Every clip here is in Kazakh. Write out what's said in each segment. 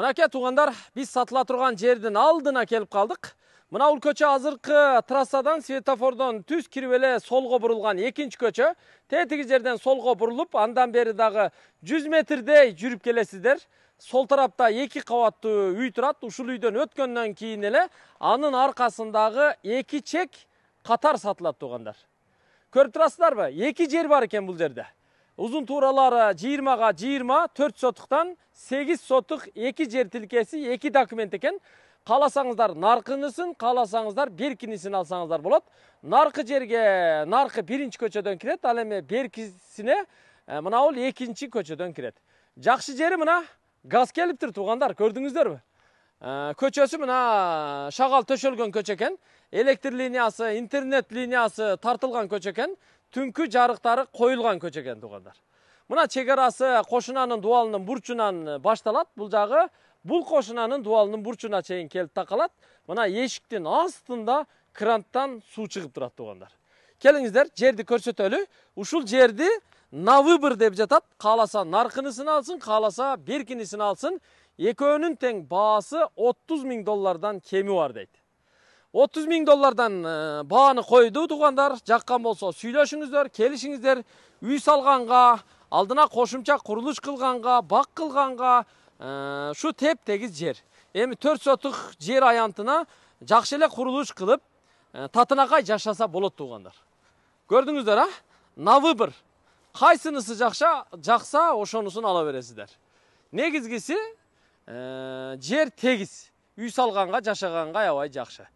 мынакей туғандар біз сатыла тұрған жердің алдына келіп қалдық мына ул көчө азыркы трассадан светофордон түз эле солго бурулган экинчи көчө тетиги жерден солго бурулуп андан бери дагы жүз метрдей жүрүп келесиздер сол тарапта эки кабаттуу үй турат ушул үйдөн өткөндөн кийин эле анын аркасындагы эки чек катар сатылат туугандар көрүп турасыздарбы эки жер бар экен бул жерде туралары 20-ға 20, 4 сотықтан 8 сотық 2 жер тілкесі 2 документ екен. Қаласаңыздар нарқынысын, қаласаңыздар беркінісін алсаңыздар болады. Нарқы жерге, нарқы бірінші көчөдөн кирет, ал эми беркісіне мына бул экинчи көчөдөн кирет. Жакшы жери мына газ туғандар тур туугандар, көрдүңүздөрбү? көчөсү мына шагал төшөлгөн көчө экен электр линиясы интернет линиясы тартылған көчө түнкү жарықтары қойылған көчө экен туугандар мына чек арасы дуалының дубалынын бурчунан э, башталат бұл жагы бул кошунанын дубалынын бурчуна чейин келип такалат мына эшиктин астында кранттан су чыгып турат туугандар келиңиздер жерди көрсөтөлү ушул жерді на выбор деп жатат қаласа нарқынысын алсын қаласа беркинисин алсын экөөнүн тең баасы отуз миң доллардан кеми бар дейт 30 миң доллардан бааны қойды туугандар жаққан болсо сүйлөшүңүздөр келишиңиздер үй салғанға алдына кошумча курулуш кылганга бак кылганга теп тегіз жер эми төрт сотық жер аянтына жакшы эле курулуш кылып татынакай жашаса болот туугандар көрдүңүздөр а на выбор кайсынысы жақша жакса ошонусун ала бересиздер негизгиси жер тегиз үй салғанға жашағанға аябай жакшы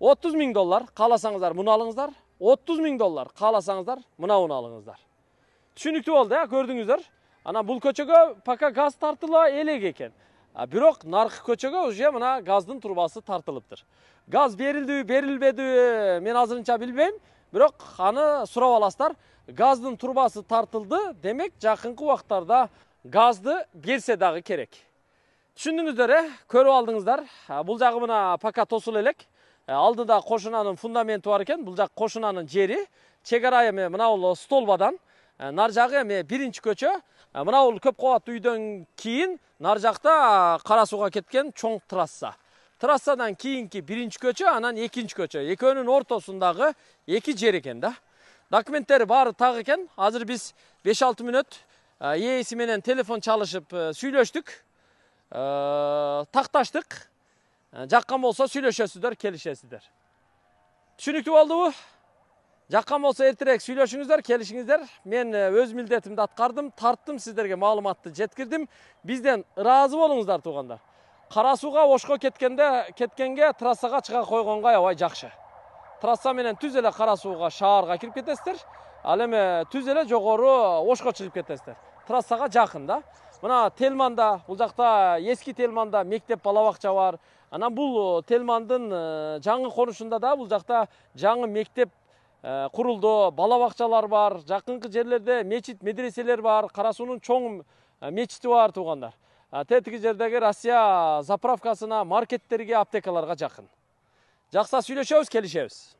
30 миң доллар қаласаңыздар мұны алыңыздар 30 миң доллар қаласаңыздар мынауын алыңыздар түшүнүктүү болду э көрдүңүздөр анан бул көчөгө пока газ тартыла элек экен бирок наркы көчөгө уже мына газдын трубасы тартылыптыр газ берилдиби берилбедиби мен азырынча билбейм бирок аны сурап аласыздар газдын трубасы тартылды демек жакынкы убактарда газды берсе дагы керек түшүндүңүздөр э көрүп алдыңыздар бұл жагы мына пока тосула элек алдыда қошынаның фундаменті бар екен бұл жақ қошынаның жері шекара эми мынабул столбадан нар жагы эми биринчи көчө мынабул көп кабаттуу үйдөн кийин нар жакта кара сууга кеткен чоң трасса трассадан кийинки биринчи көчө анан экинчи көчө экөөнүн ортосундагы эки жер экен да документтери баары так экен азыр биз беш алты мүнөт ээси менен телефон чалышып сүйлөштүк такташтык жаққан болса сөйлесесіздер келісесіздер түсінікті болды бұл жаққан болса ертерек сөйлесіңіздер келісіңіздер мен өз міндетімді атқардым тарттым сіздерге мағлұматты жеткірдім бізден разы болыңыздар туғандар қарасуға ошқо кеткенде кеткенге трассаға шыға қойғанға аябай жақсы трасса менен түз эле қарасуға шаарга кирип кетесиздер ал эми түз эле жогору ошко чыгып кетесиздер трассага жакын да мына телманда бул жакта эски телманда мектеп бала бакча бар анан бул э, телмандын э, жаңы конушунда да бул жакта жаңы мектеп құрылды, э, бала бакчалар бар жакынкы жерлерде мечит медреселер бар кара суунун чоң мечити бар туугандар тетиги жердеги россия заправкасына маркеттерге аптекаларга жақын. жақса сүйлөшөбүз келишебиз